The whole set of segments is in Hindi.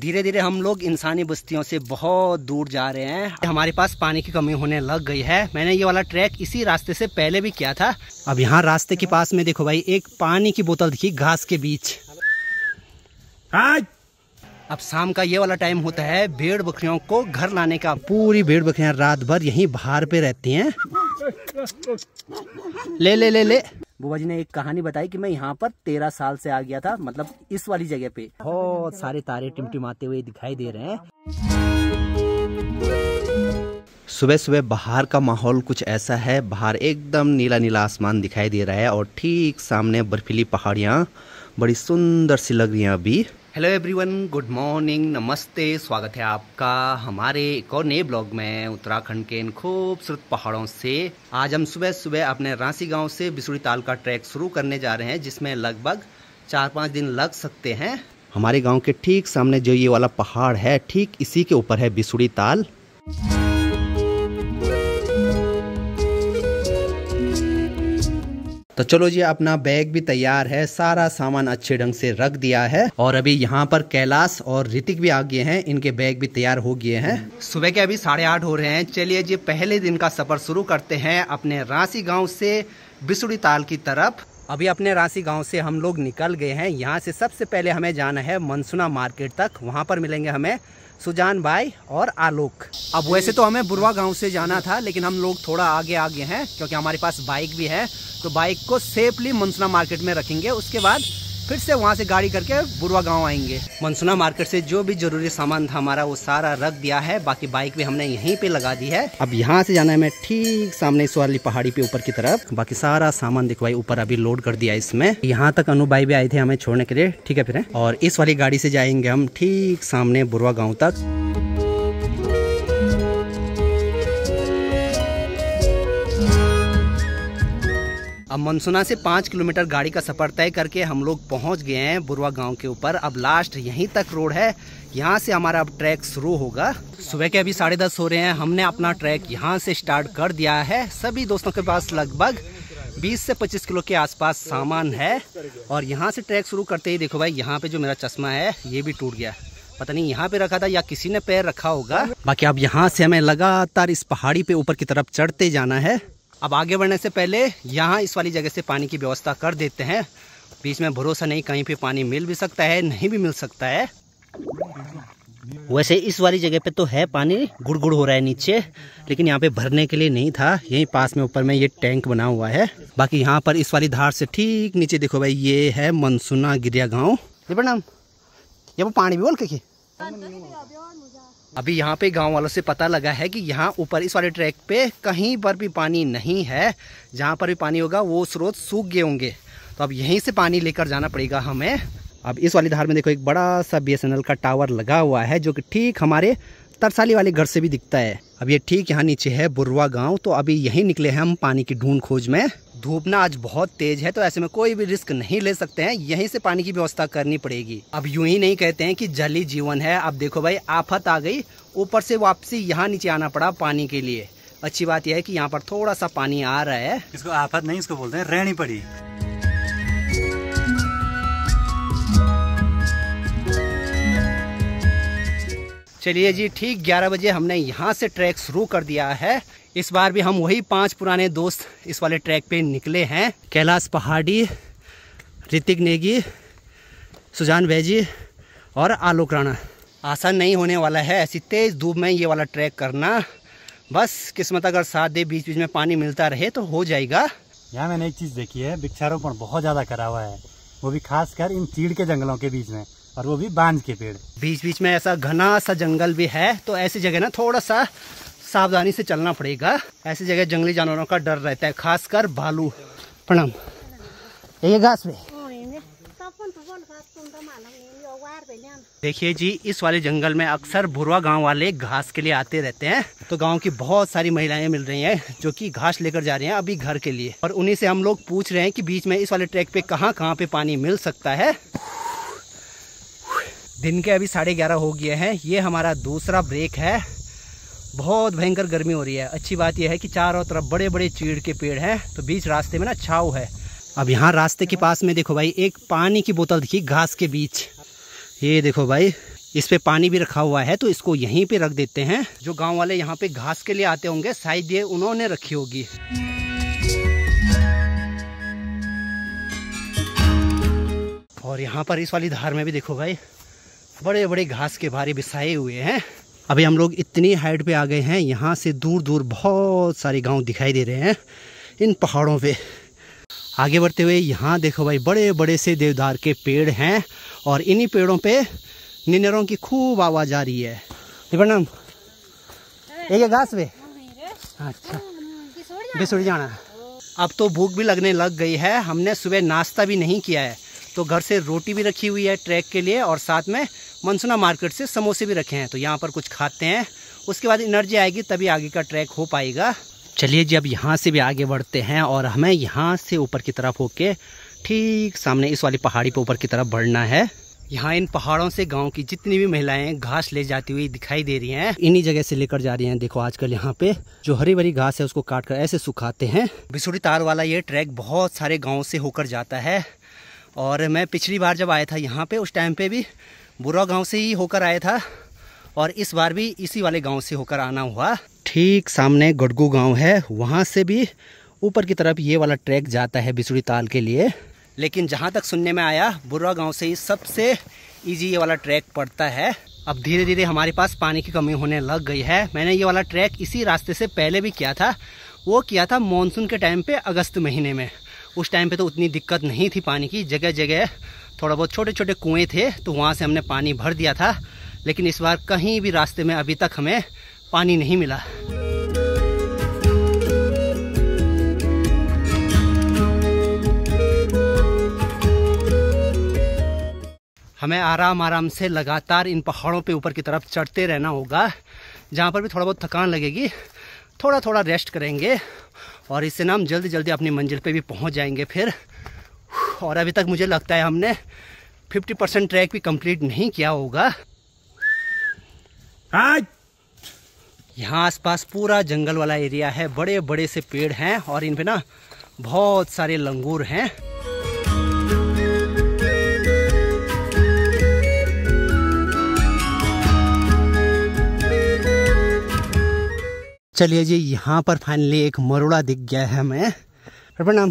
धीरे धीरे हम लोग इंसानी बस्तियों से बहुत दूर जा रहे हैं हमारे पास पानी की कमी होने लग गई है मैंने ये वाला ट्रैक इसी रास्ते से पहले भी किया था अब यहाँ रास्ते के पास में देखो भाई एक पानी की बोतल दिखी घास के बीच हाँ। अब शाम का ये वाला टाइम होता है भेड़ बकरियों को घर लाने का पूरी भेड़ बकरियां रात भर यही बाहर पे रहती हैं ले ले ले ले बुआ जी ने एक कहानी बताई कि मैं यहाँ पर तेरह साल से आ गया था मतलब इस वाली जगह पे बहुत सारे तारे टिमटिमाते हुए दिखाई दे रहे हैं सुबह सुबह बाहर का माहौल कुछ ऐसा है बाहर एकदम नीला नीला आसमान दिखाई दे रहा है और ठीक सामने बर्फीली पहाड़ियाँ बड़ी सुंदर सी लग रही हैं अभी हेलो एवरीवन गुड मॉर्निंग नमस्ते स्वागत है आपका हमारे एक और नए ब्लॉग में उत्तराखंड के इन खूबसूरत पहाड़ों से आज हम सुबह सुबह अपने रांसी गांव से बिसुड़ी ताल का ट्रैक शुरू करने जा रहे हैं जिसमें लगभग चार पाँच दिन लग सकते हैं हमारे गांव के ठीक सामने जो ये वाला पहाड़ है ठीक इसी के ऊपर है बिसुड़ी ताल तो चलो जी अपना बैग भी तैयार है सारा सामान अच्छे ढंग से रख दिया है और अभी यहाँ पर कैलाश और ऋतिक भी आ गए हैं इनके बैग भी तैयार हो गए हैं सुबह के अभी साढ़े आठ हो रहे हैं चलिए जी पहले दिन का सफर शुरू करते हैं अपने रांसी गांव से बिसुड़ी ताल की तरफ अभी अपने रांसी गांव से हम लोग निकल गए हैं यहाँ से सबसे पहले हमें जाना है मनसुना मार्केट तक वहाँ पर मिलेंगे हमें सुजान भाई और आलोक अब वैसे तो हमें बुरवा गांव से जाना था लेकिन हम लोग थोड़ा आगे आगे हैं क्योंकि हमारे पास बाइक भी है तो बाइक को सेफली मंसना मार्केट में रखेंगे उसके बाद फिर से वहाँ से गाड़ी करके बुरवा गांव आएंगे मनसुना मार्केट से जो भी जरूरी सामान था हमारा वो सारा रख दिया है बाकी बाइक भी हमने यहीं पे लगा दी है अब यहाँ से जाना है मैं ठीक सामने इस वाली पहाड़ी पे ऊपर की तरफ बाकी सारा सामान दिखवाई ऊपर अभी लोड कर दिया इसमें यहाँ तक अनु भाई भी आए थे हमें छोड़ने के लिए ठीक है फिर और इस वाली गाड़ी से जाएंगे हम ठीक सामने बुरवा गाँव तक अब मनसुना से पाँच किलोमीटर गाड़ी का सफर तय करके हम लोग पहुँच गए हैं बुरवा गाँव के ऊपर अब लास्ट यहीं तक रोड है यहाँ से हमारा अब ट्रैक शुरू होगा सुबह के अभी साढ़े दस हो रहे हैं हमने अपना ट्रैक यहाँ से स्टार्ट कर दिया है सभी दोस्तों के पास लगभग 20 से 25 किलो के आसपास सामान है और यहाँ से ट्रैक शुरू करते ही देखो भाई यहाँ पे जो मेरा चश्मा है ये भी टूट गया पता नहीं यहाँ पे रखा था या किसी ने पैर रखा होगा बाकी अब यहाँ से हमें लगातार इस पहाड़ी पे ऊपर की तरफ चढ़ते जाना है अब आगे बढ़ने से पहले यहाँ इस वाली जगह से पानी की व्यवस्था कर देते हैं बीच में भरोसा नहीं कहीं पे पानी मिल भी सकता है नहीं भी मिल सकता है वैसे इस वाली जगह पे तो है पानी गुड़गुड़ हो रहा है नीचे लेकिन यहाँ पे भरने के लिए नहीं था यहीं पास में ऊपर में ये टैंक बना हुआ है बाकी यहाँ पर इस वाली धार से ठीक नीचे देखो भाई ये है मनसुना गिरिया गाँव ये पानी भी बोल के अभी यहाँ पे गांव वालों से पता लगा है कि यहाँ ऊपर इस वाले ट्रैक पे कहीं पर भी पानी नहीं है जहाँ पर भी पानी होगा वो स्रोत सूख गए होंगे तो अब यहीं से पानी लेकर जाना पड़ेगा हमें अब इस वाली धार में देखो एक बड़ा सा बी का टावर लगा हुआ है जो कि ठीक हमारे तरसाली वाले घर से भी दिखता है अब ये ठीक यहाँ नीचे है बुरवा गाँव तो अभी यहीं निकले हैं हम पानी की ढूंढ खोज में धूप ना आज बहुत तेज है तो ऐसे में कोई भी रिस्क नहीं ले सकते हैं यहीं से पानी की व्यवस्था करनी पड़ेगी अब यूं ही नहीं कहते हैं कि जल ही जीवन है अब देखो भाई आफत आ गई ऊपर से वापसी यहाँ नीचे आना पड़ा पानी के लिए अच्छी बात यह है कि यहाँ पर थोड़ा सा पानी आ रहा है इसको आफत नहीं इसको बोलते हैं रहनी पड़ी चलिए जी ठीक 11 बजे हमने यहाँ से ट्रैक शुरू कर दिया है इस बार भी हम वही पांच पुराने दोस्त इस वाले ट्रैक पे निकले हैं कैलाश पहाड़ी ऋतिक नेगी सुजान बैजी और आलोक राणा आसान नहीं होने वाला है ऐसी तेज़ धूप में ये वाला ट्रैक करना बस किस्मत अगर साथ दे बीच बीच में पानी मिलता रहे तो हो जाएगा यहाँ मैंने एक चीज़ देखी है वृक्षारोपण बहुत ज़्यादा करा हुआ है वो भी खासकर इन चीड़ के जंगलों के बीच में और वो भी बांझ के पेड़ बीच बीच में ऐसा घना सा जंगल भी है तो ऐसी जगह ना थोड़ा सा सावधानी से चलना पड़ेगा ऐसी जगह जंगली जानवरों का डर रहता है खासकर भालू प्रणाम ये घास में देखिए जी इस वाले जंगल में अक्सर भुरवा गांव वाले घास के लिए आते रहते हैं तो गांव की बहुत सारी महिलाएं मिल रही हैं जो कि घास लेकर जा रही हैं अभी घर के लिए और उन्हीं से हम लोग पूछ रहे हैं कि बीच में इस वाले ट्रैक पे कहाँ कहाँ पे पानी मिल सकता है दिन के अभी साढ़े ग्यारह हो गए हैं ये हमारा दूसरा ब्रेक है बहुत भयंकर गर्मी हो रही है अच्छी बात यह है कि चारों तरफ बड़े बड़े चीड़ के पेड़ हैं तो बीच रास्ते में ना छाव है अब यहाँ रास्ते के पास में देखो भाई एक पानी की बोतल दिखी घास के बीच ये देखो भाई इस पे पानी भी रखा हुआ है तो इसको यहीं पे रख देते हैं जो गांव वाले यहाँ पे घास के लिए आते होंगे शायद ये उन्होंने रखी होगी और यहाँ पर इस वाली धार में भी देखो भाई बड़े बड़े घास के भारे बिछाए हुए हैं अभी हम लोग इतनी हाइट पे आ गए हैं यहाँ से दूर दूर बहुत सारे गांव दिखाई दे रहे हैं इन पहाड़ों पे आगे बढ़ते हुए यहाँ देखो भाई बड़े बड़े से देवदार के पेड़ हैं और इन्हीं पेड़ों पे निनरों की खूब आवाज आ रही है प्रणाम घास पे अच्छा बिछुड़ जाना अब तो भूख भी लगने लग गई है हमने सुबह नाश्ता भी नहीं किया है तो घर से रोटी भी रखी हुई है ट्रैक के लिए और साथ में मनसुना मार्केट से समोसे भी रखे हैं तो यहाँ पर कुछ खाते हैं उसके बाद एनर्जी आएगी तभी आगे का ट्रैक हो पाएगा चलिए जी अब यहाँ से भी आगे बढ़ते हैं और हमें यहाँ से ऊपर की तरफ होके ठीक सामने इस वाली पहाड़ी पर ऊपर की तरफ बढ़ना है यहाँ इन पहाड़ों से गांव की जितनी भी महिलाएं घास ले जाती हुई दिखाई दे रही हैं इन्हीं जगह से लेकर जा रही हैं देखो आजकल यहाँ पे जो हरी भरी घास है उसको काट कर ऐसे सुखाते हैं बिसुड़ी तार वाला ये ट्रैक बहुत सारे गाँव से होकर जाता है और मैं पिछली बार जब आया था यहाँ पे उस टाइम पे भी बुरा गांव से ही होकर आया था और इस बार भी इसी वाले गांव से होकर आना हुआ ठीक सामने गडगू गांव है वहां से भी ऊपर की तरफ ये वाला ट्रैक जाता है बिसुड़ी ताल के लिए लेकिन जहाँ तक सुनने में आया बुरा गांव से ही सबसे इजी ये वाला ट्रैक पड़ता है अब धीरे धीरे हमारे पास पानी की कमी होने लग गई है मैंने ये वाला ट्रैक इसी रास्ते से पहले भी किया था वो किया था मानसून के टाइम पे अगस्त महीने में उस टाइम पे तो उतनी दिक्कत नहीं थी पानी की जगह जगह थोड़ा बहुत छोटे छोटे कुएँ थे तो वहाँ से हमने पानी भर दिया था लेकिन इस बार कहीं भी रास्ते में अभी तक हमें पानी नहीं मिला हमें आराम आराम से लगातार इन पहाड़ों पे ऊपर की तरफ चढ़ते रहना होगा जहाँ पर भी थोड़ा बहुत थकान लगेगी थोड़ा थोड़ा रेस्ट करेंगे और इससे ना हम जल्दी जल्दी अपनी मंजिल पे भी पहुँच जाएंगे फिर और अभी तक मुझे लगता है हमने 50 परसेंट ट्रैक भी कंप्लीट नहीं किया होगा आज यहाँ आसपास पूरा जंगल वाला एरिया है बड़े बड़े से पेड़ हैं और पे ना बहुत सारे लंगूर हैं चलिए जी यहाँ पर फाइनली एक मरोड़ा दिख गया है हमें प्रणाम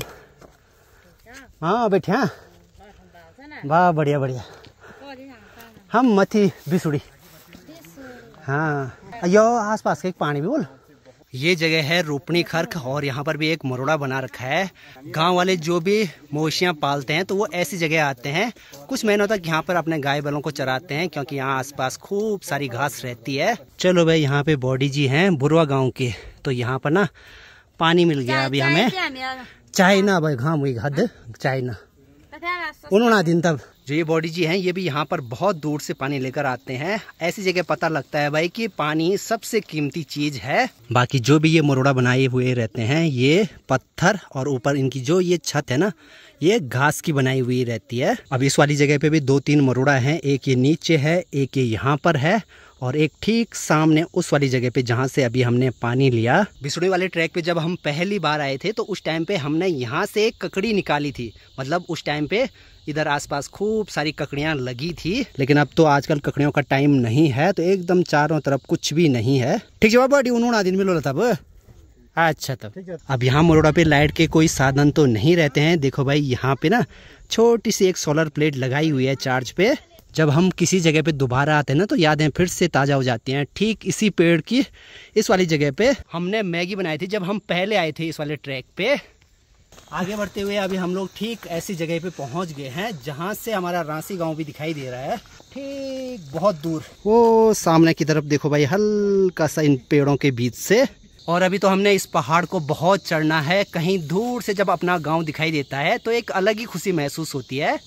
हाँ बैठे वाह बढ़िया बढ़िया हम मथी बिसुड़ी हाँ यो आस पास के पानी भी बोल ये जगह है रोपणी खर्क और यहाँ पर भी एक मरोड़ा बना रखा है गांव वाले जो भी मवेशियाँ पालते हैं तो वो ऐसी जगह आते हैं कुछ महीनों तक यहाँ पर अपने गाय बैलों को चराते हैं क्योंकि यहाँ आसपास खूब सारी घास रहती है चलो भाई यहाँ पे बॉडी जी हैं बुरवा गांव के तो यहाँ पर ना पानी मिल गया अभी हमें चाइना भाई घाम हाँ, हुई हद हाँ। चाइना तो उन्होंने दिन तब जो ये बॉडी जी हैं ये भी यहाँ पर बहुत दूर से पानी लेकर आते हैं ऐसी जगह पता लगता है भाई कि पानी सबसे कीमती चीज है बाकी जो भी ये मरोड़ा बनाए हुए रहते हैं ये पत्थर और ऊपर इनकी जो ये छत है ना ये घास की बनाई हुई रहती है अब इस वाली जगह पे भी दो तीन मरोड़ा हैं एक ये नीचे है एक ये यहाँ पर है और एक ठीक सामने उस वाली जगह पे जहाँ से अभी हमने पानी लिया बिसुड़ी वाले ट्रैक पे जब हम पहली बार आए थे तो उस टाइम पे हमने यहाँ से एक ककड़ी निकाली थी मतलब उस टाइम पे इधर आसपास खूब सारी ककड़ियाँ लगी थी लेकिन अब तो आजकल ककड़ियों का टाइम नहीं है तो एकदम चारों तरफ कुछ भी नहीं है ठीक जवाब बाटी उन्होंने दिन मिलो तब अच्छा तब अब यहाँ मरोड़ा पे लाइट के कोई साधन तो नहीं रहते हैं देखो भाई यहाँ पे ना छोटी सी एक सोलर प्लेट लगाई हुई है चार्ज पे जब हम किसी जगह पे दोबारा आते हैं ना तो यादें फिर से ताज़ा हो जाती हैं ठीक इसी पेड़ की इस वाली जगह पे हमने मैगी बनाई थी जब हम पहले आए थे इस वाले ट्रैक पे आगे बढ़ते हुए अभी हम लोग ठीक ऐसी जगह पे पहुंच गए हैं जहां से हमारा रांसी गांव भी दिखाई दे रहा है ठीक बहुत दूर वो सामने की तरफ देखो भाई हल्का सा इन पेड़ों के बीच से और अभी तो हमने इस पहाड़ को बहुत चढ़ना है कहीं दूर से जब अपना गांव दिखाई देता है तो एक अलग ही खुशी महसूस होती है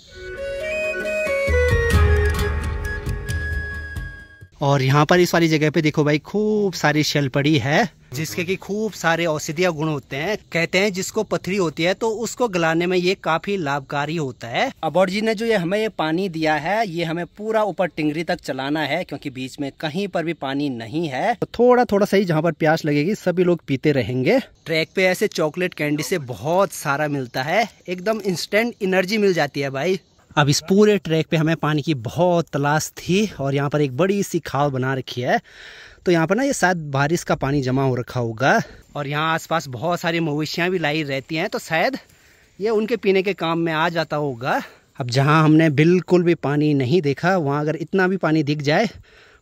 और यहाँ पर इस वाली जगह पे देखो भाई खूब सारी शेल पड़ी है जिसके कि खूब सारे औषधिया गुण होते हैं कहते हैं जिसको पथरी होती है तो उसको गलाने में ये काफी लाभकारी होता है अबोर जी ने जो ये हमें ये पानी दिया है ये हमें पूरा ऊपर टिंगरी तक चलाना है क्योंकि बीच में कहीं पर भी पानी नहीं है तो थोड़ा थोड़ा सही जहाँ पर प्यास लगेगी सभी लोग पीते रहेंगे ट्रैक पे ऐसे चॉकलेट कैंडी से बहुत सारा मिलता है एकदम इंस्टेंट एनर्जी मिल जाती है भाई अब इस पूरे ट्रैक पे हमें पानी की बहुत तलाश थी और यहाँ पर एक बड़ी सी खाव बना रखी है तो यहाँ पर ना ये शायद बारिश का पानी जमा हो रखा होगा और यहाँ आसपास बहुत सारी मवेशियाँ भी लाई रहती हैं तो शायद ये उनके पीने के काम में आ जाता होगा अब जहाँ हमने बिल्कुल भी पानी नहीं देखा वहाँ अगर इतना भी पानी दिख जाए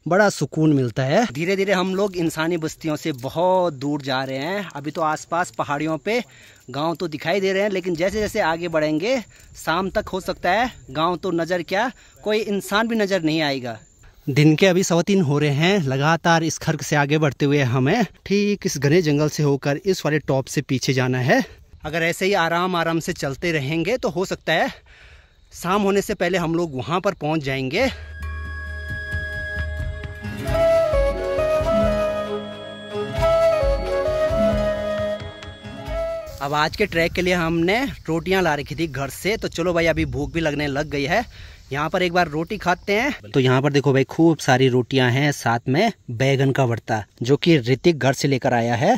बड़ा सुकून मिलता है धीरे धीरे हम लोग इंसानी बस्तियों से बहुत दूर जा रहे हैं अभी तो आसपास पहाड़ियों पे गांव तो दिखाई दे रहे हैं लेकिन जैसे जैसे आगे बढ़ेंगे शाम तक हो सकता है गांव तो नज़र क्या कोई इंसान भी नज़र नहीं आएगा दिन के अभी सवा तीन हो रहे हैं लगातार इस खर्क से आगे बढ़ते हुए हमें ठीक इस घने जंगल से होकर इस वाले टॉप से पीछे जाना है अगर ऐसे ही आराम आराम से चलते रहेंगे तो हो सकता है शाम होने से पहले हम लोग वहाँ पर पहुँच जाएंगे अब आज के ट्रैक के लिए हमने रोटियां ला रखी थी घर से तो चलो भाई अभी भूख भी लगने लग गई है यहाँ पर एक बार रोटी खाते हैं तो यहाँ पर देखो भाई खूब सारी रोटियां हैं साथ में बैगन का भरता जो कि ऋतिक घर से लेकर आया है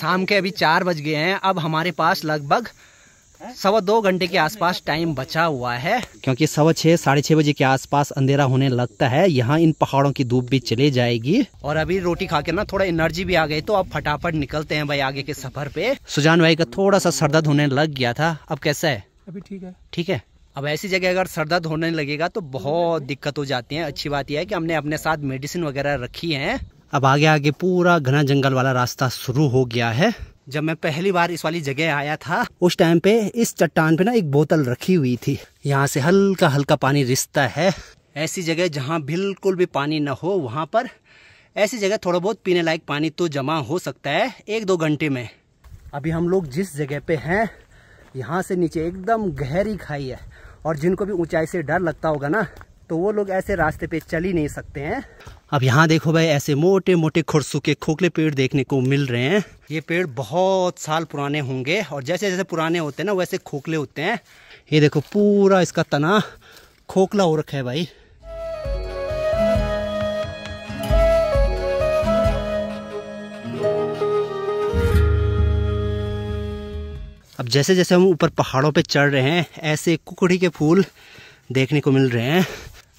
शाम के अभी चार बज गए हैं अब हमारे पास लगभग सवा दो घंटे के आसपास टाइम बचा हुआ है क्योंकि सवा छः साढ़े छह बजे के आसपास अंधेरा होने लगता है यहाँ इन पहाड़ों की धूप भी चली जाएगी और अभी रोटी खा के ना थोड़ा एनर्जी भी आ गई तो अब फटाफट निकलते हैं भाई आगे के सफर पे सुजान भाई का थोड़ा सा सरदर्द होने लग गया था अब कैसा है अभी ठीक है ठीक है अब ऐसी जगह अगर सरदर्द होने लगेगा तो बहुत दिक्कत हो जाती है अच्छी बात यह है की हमने अपने साथ मेडिसिन वगैरह रखी है अब आगे आगे पूरा घना जंगल वाला रास्ता शुरू हो गया है जब मैं पहली बार इस वाली जगह आया था उस टाइम पे इस चट्टान पे ना एक बोतल रखी हुई थी यहाँ से हल्का हल्का पानी रिसता है ऐसी जगह जहाँ बिल्कुल भी पानी ना हो वहाँ पर ऐसी जगह थोड़ा बहुत पीने लायक पानी तो जमा हो सकता है एक दो घंटे में अभी हम लोग जिस जगह पे हैं यहाँ से नीचे एकदम गहरी खाई है और जिनको भी ऊंचाई से डर लगता होगा ना तो वो लोग ऐसे रास्ते पे चल ही नहीं सकते हैं अब यहाँ देखो भाई ऐसे मोटे मोटे खुरसू के खोखले पेड़ देखने को मिल रहे हैं ये पेड़ बहुत साल पुराने होंगे और जैसे जैसे पुराने होते हैं ना वैसे खोखले होते हैं ये देखो पूरा इसका तना खोखला हो रखा है भाई अब जैसे जैसे हम ऊपर पहाड़ों पे चढ़ रहे हैं ऐसे कुकड़ी के फूल देखने को मिल रहे हैं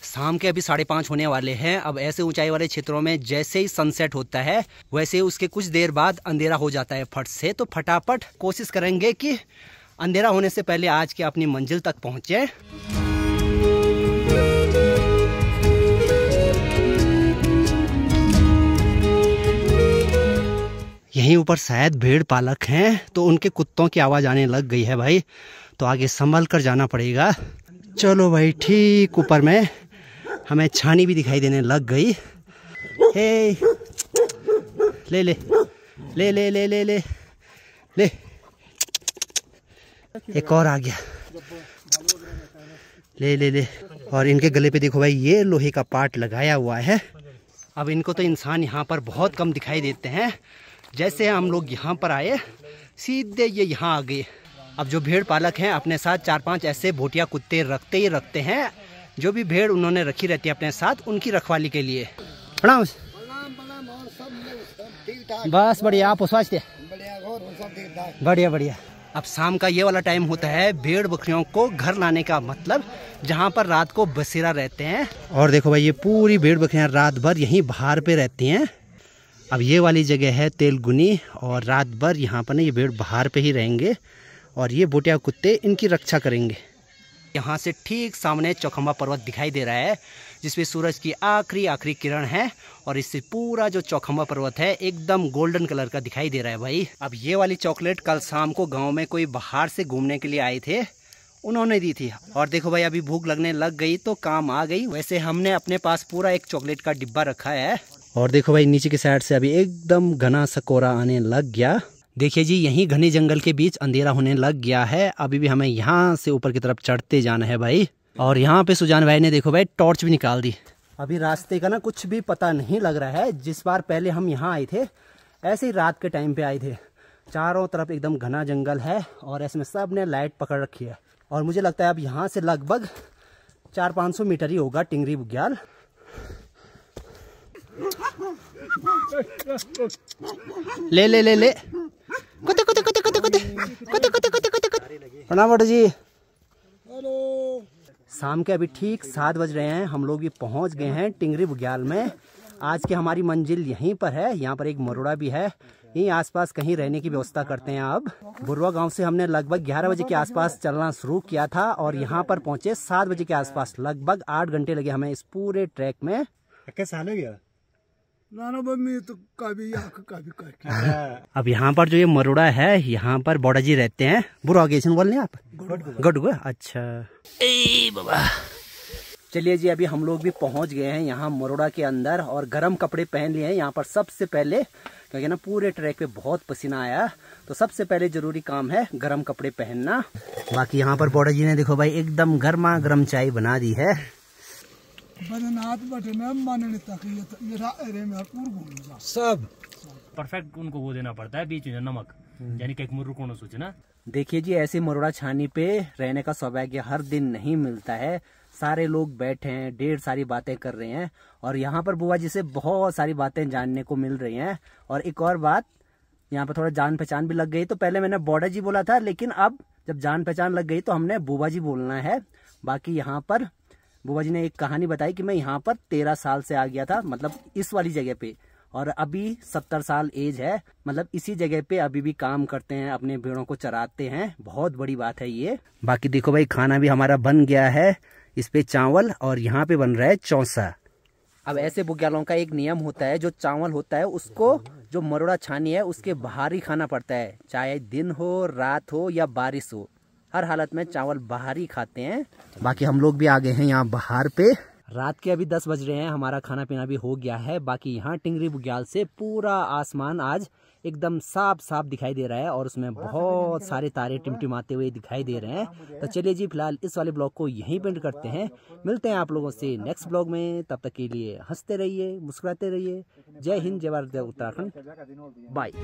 शाम के अभी साढ़े पांच होने वाले हैं अब ऐसे ऊंचाई वाले क्षेत्रों में जैसे ही सनसेट होता है वैसे उसके कुछ देर बाद अंधेरा हो जाता है फट से तो फटाफट कोशिश करेंगे कि अंधेरा होने से पहले आज के अपनी मंजिल तक पहुंचे यहीं ऊपर शायद भेड़ पालक हैं तो उनके कुत्तों की आवाज़ आने लग गई है भाई तो आगे संभल कर जाना पड़ेगा चलो भाई ठीक ऊपर में हमें छानी भी दिखाई देने लग गई हे ले ले ले ले ले ले ले ले एक और आ गया ले ले ले और इनके गले पे देखो भाई ये लोहे का पार्ट लगाया हुआ है अब इनको तो इंसान यहाँ पर बहुत कम दिखाई देते हैं जैसे हम लोग यहाँ पर आए सीधे ये यहाँ आ गए अब जो भेड़ पालक हैं अपने साथ चार पांच ऐसे भोटिया कुत्ते रखते ही रखते हैं जो भी भेड़ उन्होंने रखी रहती है अपने साथ उनकी रखवाली के लिए प्रणाम बस बढ़िया आप स्वास्थ्य बढ़िया बढ़िया अब शाम का ये वाला टाइम होता है भेड़ बकरियों को घर लाने का मतलब जहाँ पर रात को बसेरा रहते हैं और देखो भाई ये पूरी भेड़ बकरियाँ रात भर यहीं बाहर पे रहती हैं अब ये वाली जगह है तेलगुनी और रात भर यहाँ पर ना ये भेड़ बाहर पे ही रहेंगे और ये बोटिया कुत्ते इनकी रक्षा करेंगे यहाँ से ठीक सामने चौखम्बा पर्वत दिखाई दे रहा है जिसमें सूरज की आखिरी आखिरी किरण है और इससे पूरा जो चौखम्बा पर्वत है एकदम गोल्डन कलर का दिखाई दे रहा है भाई अब ये वाली चॉकलेट कल शाम को गाँव में कोई बाहर से घूमने के लिए आए थे उन्होंने दी थी और देखो भाई अभी भूख लगने लग गई तो काम आ गई वैसे हमने अपने पास पूरा एक चॉकलेट का डिब्बा रखा है और देखो भाई नीचे की साइड से अभी एकदम घना सकोरा आने लग गया देखिए जी यहीं घने जंगल के बीच अंधेरा होने लग गया है अभी भी हमें यहाँ से ऊपर की तरफ चढ़ते जाना है भाई और यहाँ पे सुजान भाई ने देखो भाई टॉर्च भी निकाल दी अभी रास्ते का ना कुछ भी पता नहीं लग रहा है जिस बार पहले हम यहाँ आए थे ऐसे ही रात के टाइम पे आए थे चारों तरफ एकदम घना जंगल है और ऐसे सब ने लाइट पकड़ रखी है और मुझे लगता है अब यहाँ से लगभग चार पाँच सौ मीटर ही होगा टिंगरी बुग्याल ले ले ले ले कुत्ते कुत्ते कुत्ते कुत्ते कुत्ते कुत्ते कुत्ते कुत्ते कुत्ते कुत्ते प्रणाम मोटू जी हेलो शाम के अभी ठीक सात बज रहे हैं हम लोग भी पहुंच गए हैं टिंगरी बुग्याल में आज की हमारी मंजिल यहीं पर है यहाँ पर एक मरोड़ा भी है यहीं आसपास कहीं रहने की व्यवस्था करते हैं अब बुरवा गांव से हमने लगभग 11 बजे के आसपास चलना शुरू किया था और यहाँ पर पहुंचे 7 बजे के आसपास लगभग 8 घंटे लगे हमें इस पूरे ट्रैक में कैसे आने गया तो हाँ। अब यहाँ पर जो ये मरोड़ा है यहाँ पर बोड़ा जी रहते हैं बुरा गेसन बोल रहे आप गडुआ अच्छा ए बाबा चलिए जी अभी हम लोग भी पहुंच गए हैं यहाँ मरोड़ा के अंदर और गर्म कपड़े पहन लिए हैं यहाँ पर सबसे पहले क्योंकि ना पूरे ट्रैक पे बहुत पसीना आया तो सबसे पहले जरूरी काम है गर्म कपड़े पहनना बाकी यहाँ पर बौड़ा जी ने देखो भाई एकदम गर्मा गर्म चाय बना दी है बदनाथ बटने में सब परफेक्ट उनको वो देना पड़ता है बीच में नमक हम्म। यानी कि एक मुर्र को सोचना देखिए जी ऐसी मरोड़ा छानी पे रहने का सौभाग्य हर दिन नहीं मिलता है सारे लोग बैठे हैं ढेर सारी बातें कर रहे हैं और यहाँ पर बुआ जी से बहुत सारी बातें जानने को मिल रही हैं और एक और बात यहाँ पर थोड़ा जान पहचान भी लग गई तो पहले मैंने बॉडा जी बोला था लेकिन अब जब जान पहचान लग गई तो हमने बुआ जी बोलना है बाकी यहाँ पर बुआ जी ने एक कहानी बताई कि मैं यहाँ पर तेरह साल से आ गया था मतलब इस वाली जगह पे और अभी सत्तर साल एज है मतलब इसी जगह पे अभी भी काम करते हैं अपने भेड़ों को चराते हैं बहुत बड़ी बात है ये बाकी देखो भाई खाना भी हमारा बन गया है इस पे चावल और यहाँ पे बन रहा है चौसा अब ऐसे बुग्यालों का एक नियम होता है जो चावल होता है उसको जो मरोड़ा छानी है उसके बाहर ही खाना पड़ता है चाहे दिन हो रात हो या बारिश हो हर हालत में चावल बाहर ही खाते हैं बाकी हम लोग भी आ गए हैं यहाँ बाहर पे रात के अभी दस बज रहे हैं हमारा खाना पीना भी हो गया है बाकी यहाँ टिंगरी बुग्याल से पूरा आसमान आज एकदम साफ साफ दिखाई दे रहा है और उसमें बहुत सारे तारे टिमटिमाते हुए दिखाई दे रहे हैं तो चलिए जी फिलहाल इस वाले ब्लॉग को यहीं पेंट करते हैं मिलते हैं आप लोगों से नेक्स्ट ब्लॉग में तब तक के लिए हंसते रहिए मुस्कुराते रहिए जय हिंद जय भारत उत्तराखंड बाय